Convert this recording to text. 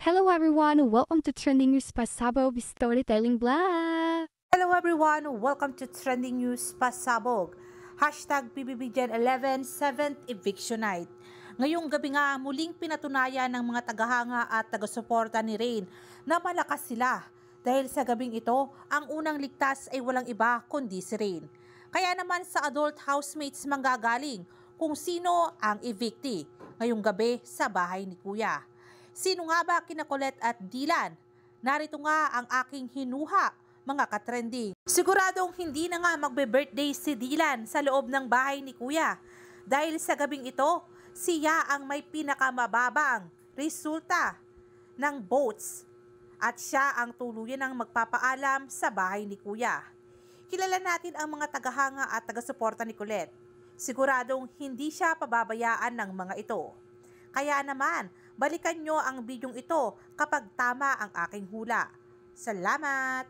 Hello everyone, welcome to Trending News Pasabog Storytelling Blog! Hello everyone, welcome to Trending News Pasabog. Hashtag BBBGen 11, 7th Eviction Night. Ngayong gabi nga, muling pinatunayan ng mga tagahanga at tagasuporta ni Rain na malakas sila. Dahil sa gabing ito, ang unang ligtas ay walang iba kundi si Rain. Kaya naman sa adult housemates manggagaling kung sino ang evictee ngayong gabi sa bahay ni Kuya. Sino nga ba kina at dilan? Narito nga ang aking hinuha, mga katrending. Siguradong hindi na nga magbe-birthday si Dilan sa loob ng bahay ni Kuya. Dahil sa gabing ito, siya ang may pinakamababang resulta ng votes at siya ang tuluyan ang magpapaalam sa bahay ni Kuya. Kilala natin ang mga tagahanga at tagasuporta ni Colette. Siguradong hindi siya pababayaan ng mga ito. Kaya naman, Balikan nyo ang bidyong ito kapag tama ang aking hula. Salamat!